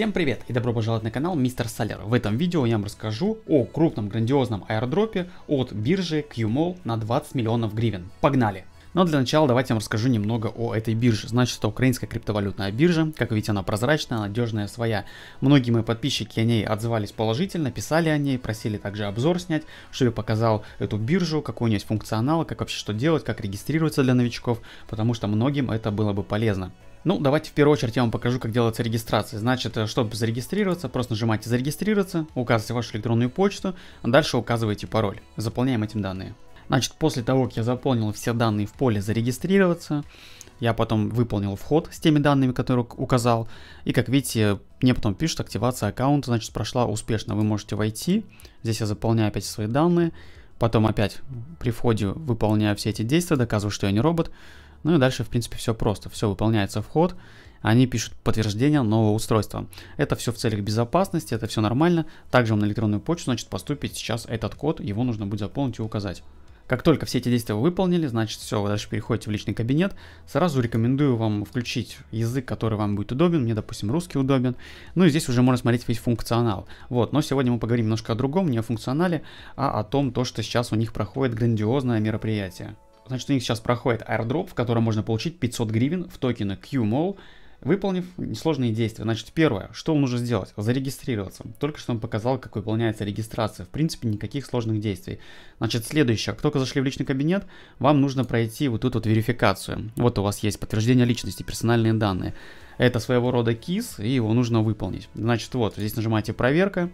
Всем привет и добро пожаловать на канал Мистер Солер. В этом видео я вам расскажу о крупном грандиозном аирдропе от биржи QMall на 20 миллионов гривен. Погнали! Но для начала давайте я вам расскажу немного о этой бирже. Значит, это украинская криптовалютная биржа. Как видите, она прозрачная, надежная, своя. Многие мои подписчики о ней отзывались положительно, писали о ней, просили также обзор снять, чтобы я показал эту биржу, какой у нее есть функционал, как вообще что делать, как регистрироваться для новичков, потому что многим это было бы полезно. Ну, давайте в первую очередь я вам покажу, как делается регистрация. Значит, э, чтобы зарегистрироваться, просто нажимаете «Зарегистрироваться», указываете вашу электронную почту, а дальше указываете пароль. Заполняем этим данные. Значит, после того, как я заполнил все данные в поле «Зарегистрироваться», я потом выполнил вход с теми данными, которые указал. И как видите, мне потом пишут активация аккаунта, значит прошла успешно. Вы можете войти. Здесь я заполняю опять свои данные. Потом опять при входе выполняю все эти действия, доказываю, что я не робот. Ну и дальше, в принципе, все просто. Все выполняется вход. Они пишут подтверждение нового устройства. Это все в целях безопасности, это все нормально. Также вам на электронную почту, значит, поступит сейчас этот код. Его нужно будет заполнить и указать. Как только все эти действия вы выполнили, значит все, вы дальше переходите в личный кабинет. Сразу рекомендую вам включить язык, который вам будет удобен. Мне, допустим, русский удобен. Ну и здесь уже можно смотреть весь функционал. Вот, но сегодня мы поговорим немножко о другом, не о функционале, а о том, то, что сейчас у них проходит грандиозное мероприятие. Значит, у них сейчас проходит аирдроп, в котором можно получить 500 гривен в токены QMOL, выполнив несложные действия. Значит, первое, что нужно сделать? Зарегистрироваться. Только что он показал, как выполняется регистрация. В принципе, никаких сложных действий. Значит, следующее. Кто только зашли в личный кабинет, вам нужно пройти вот эту вот верификацию. Вот у вас есть подтверждение личности, персональные данные. Это своего рода кис, и его нужно выполнить. Значит, вот, здесь нажимаете «Проверка».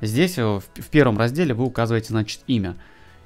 Здесь э, в первом разделе вы указываете, значит, имя.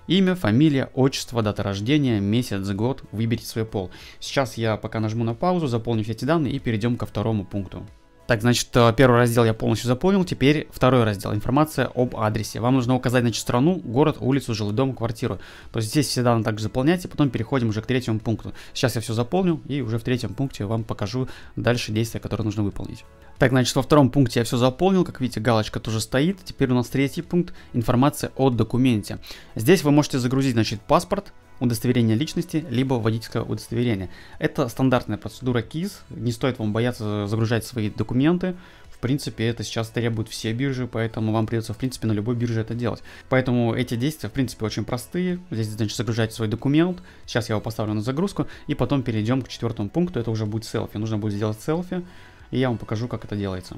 Имя, фамилия, отчество, дата рождения, месяц, год, выберите свой пол. Сейчас я пока нажму на паузу, заполню все эти данные и перейдем ко второму пункту. Так, значит, э, первый раздел я полностью заполнил, теперь второй раздел, информация об адресе. Вам нужно указать, значит, страну, город, улицу, жилой дом, квартиру. То есть здесь все данные также заполняйте, потом переходим уже к третьему пункту. Сейчас я все заполню и уже в третьем пункте вам покажу дальше действия, которые нужно выполнить. Так, значит, во втором пункте я все заполнил, как видите, галочка тоже стоит. Теперь у нас третий пункт, информация о документе. Здесь вы можете загрузить, значит, паспорт, удостоверения личности, либо водительское удостоверение. Это стандартная процедура КИС, не стоит вам бояться загружать свои документы, в принципе, это сейчас требуют все биржи, поэтому вам придется, в принципе, на любой бирже это делать. Поэтому эти действия, в принципе, очень простые. Здесь, значит, загружать свой документ. Сейчас я его поставлю на загрузку. И потом перейдем к четвертому пункту. Это уже будет селфи. Нужно будет сделать селфи. И я вам покажу, как это делается.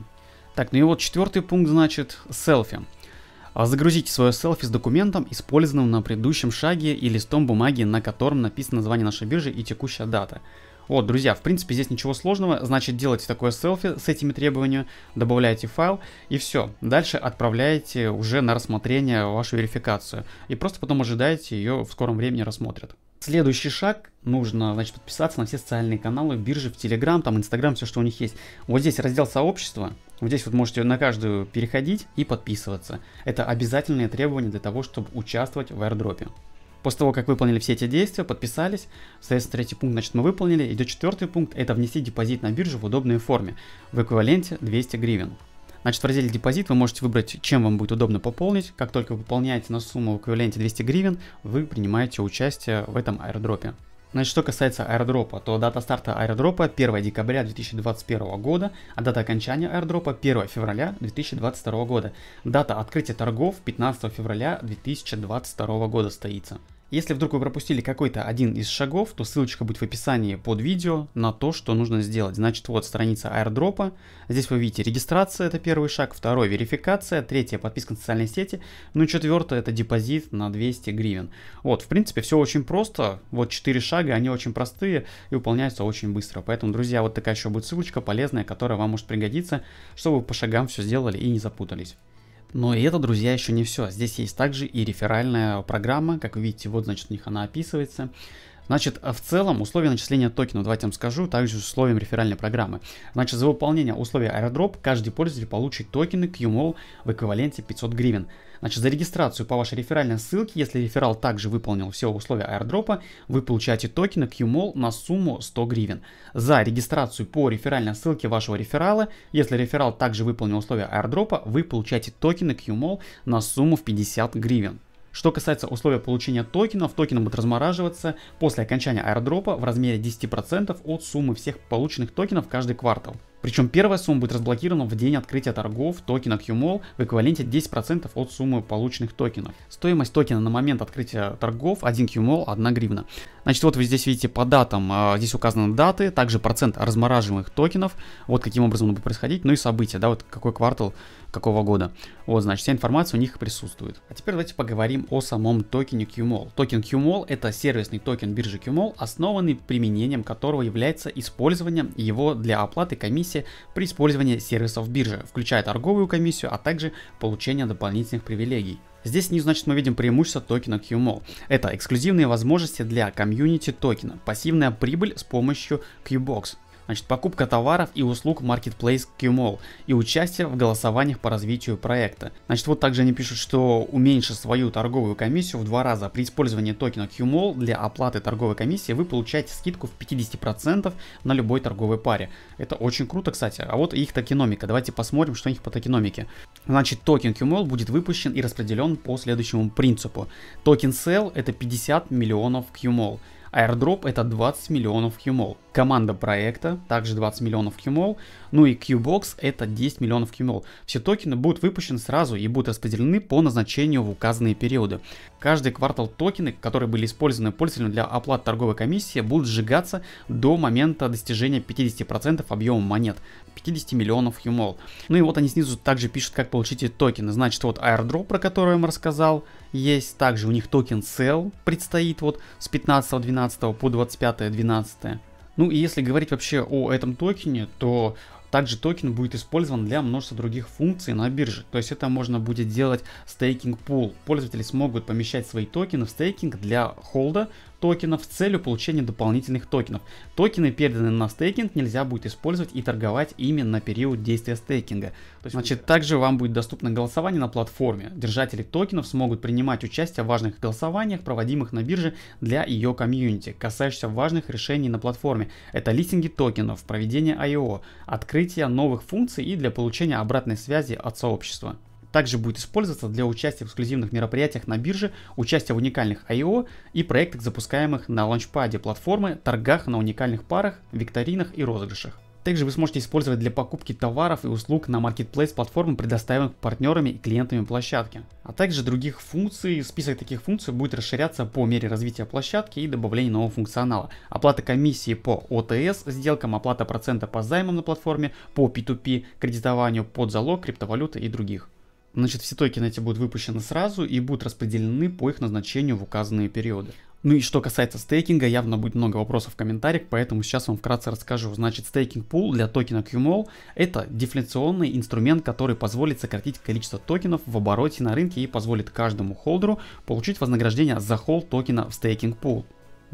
Так, ну и вот четвертый пункт, значит, селфи. А загрузите свое селфи с документом, использованным на предыдущем шаге и листом бумаги, на котором написано название нашей биржи и текущая дата. Вот, друзья, в принципе, здесь ничего сложного, значит, делайте такое селфи с этими требованиями, добавляете файл и все. Дальше отправляете уже на рассмотрение вашу верификацию и просто потом ожидаете ее в скором времени рассмотрят. Следующий шаг, нужно, значит, подписаться на все социальные каналы, биржи, в Телеграм, там, Инстаграм, все, что у них есть. Вот здесь раздел сообщества, вот здесь вот можете на каждую переходить и подписываться. Это обязательные требования для того, чтобы участвовать в аирдропе. После того, как выполнили все эти действия, подписались, соответственно, третий пункт, значит, мы выполнили. Идет четвертый пункт, это внести депозит на биржу в удобной форме, в эквиваленте 200 гривен. Значит, в разделе депозит вы можете выбрать, чем вам будет удобно пополнить. Как только вы пополняете на сумму в эквиваленте 200 гривен, вы принимаете участие в этом аирдропе. Значит, что касается аирдропа, то дата старта аирдропа 1 декабря 2021 года, а дата окончания аирдропа 1 февраля 2022 года. Дата открытия торгов 15 февраля 2022 года стоится. Если вдруг вы пропустили какой-то один из шагов, то ссылочка будет в описании под видео на то, что нужно сделать. Значит, вот страница аирдропа. Здесь вы видите регистрация, это первый шаг. Второй – верификация. Третье – подписка на социальные сети. Ну и четвертое – это депозит на 200 гривен. Вот, в принципе, все очень просто. Вот четыре шага, они очень простые и выполняются очень быстро. Поэтому, друзья, вот такая еще будет ссылочка полезная, которая вам может пригодиться, чтобы вы по шагам все сделали и не запутались. Но и это, друзья, еще не все. Здесь есть также и реферальная программа. Как вы видите, вот, значит, у них она описывается. Значит, а в целом условия начисления токенов, давайте я вам скажу, также условием реферальной программы. Значит, за выполнение условий airdrop каждый пользователь получит токены QMO в эквиваленте 500 гривен. Значит, за регистрацию по вашей реферальной ссылке, если реферал также выполнил все условия airdrop, вы получаете токены QMOL на сумму 100 гривен. За регистрацию по реферальной ссылке вашего реферала, если реферал также выполнил условия airdrop, вы получаете токены QMOL на сумму в 50 гривен. Что касается условия получения токенов, токены будут размораживаться после окончания аэродропа в размере 10% от суммы всех полученных токенов каждый квартал. Причем первая сумма будет разблокирована в день открытия торгов токена QMOL в эквиваленте 10% от суммы полученных токенов. Стоимость токена на момент открытия торгов 1 QMOL 1 гривна. Значит, вот вы здесь видите по датам, а, здесь указаны даты, также процент размораживаемых токенов, вот каким образом он будет происходить, ну и события, да, вот какой квартал какого года. Вот, значит, вся информация у них присутствует. А теперь давайте поговорим о самом токене QMOL. Токен QMOL это сервисный токен биржи QMOL, основанный применением которого является использование его для оплаты комиссии при использовании сервисов биржи, включая торговую комиссию, а также получение дополнительных привилегий. Здесь снизу, значит, мы видим преимущество токена QMOL. Это эксклюзивные возможности для комьюнити токена, пассивная прибыль с помощью QBox, Значит, покупка товаров и услуг Marketplace QMall и участие в голосованиях по развитию проекта. Значит, вот также они пишут, что уменьши свою торговую комиссию в два раза. При использовании токена QMall для оплаты торговой комиссии вы получаете скидку в 50% на любой торговой паре. Это очень круто, кстати. А вот их токеномика. Давайте посмотрим, что у них по токеномике. Значит, токен QMall будет выпущен и распределен по следующему принципу. Токен Sell это 50 миллионов QMall. Airdrop это 20 миллионов QMall команда проекта, также 20 миллионов QMOL, ну и QBox это 10 миллионов QMOL. Все токены будут выпущены сразу и будут распределены по назначению в указанные периоды. Каждый квартал токены, которые были использованы пользователем для оплаты торговой комиссии, будут сжигаться до момента достижения 50% объема монет, 50 миллионов QMOL. Ну и вот они снизу также пишут, как получить эти токены. Значит, вот airdrop, про который я вам рассказал, есть. Также у них токен sell предстоит вот с 15-12 по 25-12. Ну и если говорить вообще о этом токене, то также токен будет использован для множества других функций на бирже. То есть это можно будет делать стейкинг пул. Пользователи смогут помещать свои токены в стейкинг для холда токенов с целью получения дополнительных токенов. Токены, переданные на стейкинг, нельзя будет использовать и торговать именно на период действия стейкинга. То есть, Значит, также вам будет доступно голосование на платформе. Держатели токенов смогут принимать участие в важных голосованиях, проводимых на бирже для ее комьюнити, касающихся важных решений на платформе. Это листинги токенов, проведение IO, открытие новых функций и для получения обратной связи от сообщества также будет использоваться для участия в эксклюзивных мероприятиях на бирже, участия в уникальных IO и проектах, запускаемых на лаунчпаде платформы, торгах на уникальных парах, викторинах и розыгрышах. Также вы сможете использовать для покупки товаров и услуг на Marketplace платформ, предоставленных партнерами и клиентами площадки. А также других функций, список таких функций будет расширяться по мере развития площадки и добавления нового функционала. Оплата комиссии по ОТС, сделкам, оплата процента по займам на платформе, по P2P, кредитованию под залог, криптовалюты и других. Значит, все токены эти будут выпущены сразу и будут распределены по их назначению в указанные периоды. Ну и что касается стейкинга, явно будет много вопросов в комментариях, поэтому сейчас вам вкратце расскажу. Значит, стейкинг пул для токена QMOL – это дефляционный инструмент, который позволит сократить количество токенов в обороте на рынке и позволит каждому холдеру получить вознаграждение за холд токена в стейкинг пул.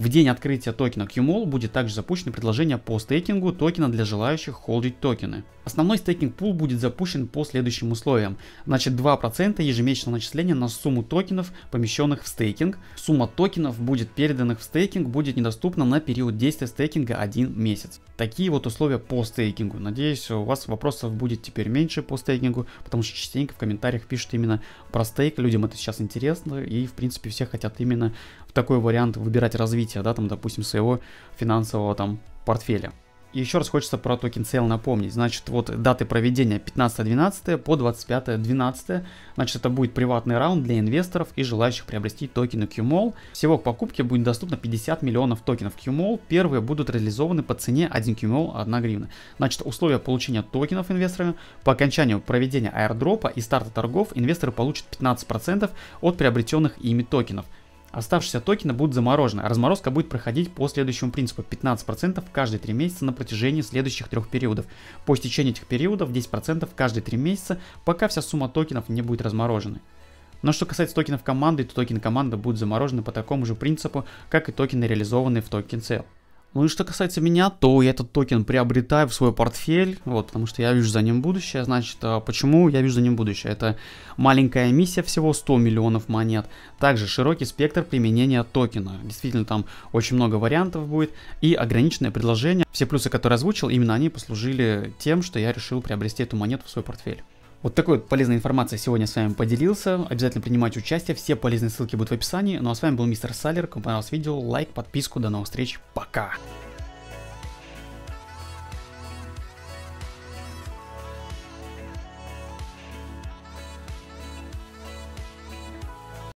В день открытия токена QMOL будет также запущено предложение по стейкингу токена для желающих холдить токены. Основной стейкинг пул будет запущен по следующим условиям. Значит 2% ежемесячного начисления на сумму токенов, помещенных в стейкинг. Сумма токенов будет переданных в стейкинг будет недоступна на период действия стейкинга 1 месяц. Такие вот условия по стейкингу. Надеюсь у вас вопросов будет теперь меньше по стейкингу, потому что частенько в комментариях пишут именно про стейк. Людям это сейчас интересно и в принципе все хотят именно в такой вариант выбирать развитие развития, да, там, допустим, своего финансового там портфеля. И еще раз хочется про токен сейл напомнить. Значит, вот даты проведения 15-12 по 25-12. Значит, это будет приватный раунд для инвесторов и желающих приобрести токены QMOL. Всего к покупке будет доступно 50 миллионов токенов QMOL. Первые будут реализованы по цене 1 QMOL 1 гривна. Значит, условия получения токенов инвесторами. По окончанию проведения аирдропа и старта торгов инвесторы получат 15% от приобретенных ими токенов – Оставшиеся токены будут заморожены, а разморозка будет проходить по следующему принципу 15% каждые 3 месяца на протяжении следующих трех периодов. По истечении этих периодов 10% каждые 3 месяца, пока вся сумма токенов не будет разморожена. Но что касается токенов команды, то токены команды будут заморожены по такому же принципу, как и токены, реализованные в токен sale. Ну и что касается меня, то я этот токен приобретаю в свой портфель, вот, потому что я вижу за ним будущее. Значит, а, почему я вижу за ним будущее? Это маленькая миссия всего 100 миллионов монет. Также широкий спектр применения токена. Действительно, там очень много вариантов будет и ограниченное предложение. Все плюсы, которые озвучил, именно они послужили тем, что я решил приобрести эту монету в свой портфель. Вот такой вот полезной информацией сегодня с вами поделился. Обязательно принимайте участие, все полезные ссылки будут в описании. Ну а с вами был мистер Салер, кому понравилось видео, лайк, подписку, до новых встреч, пока!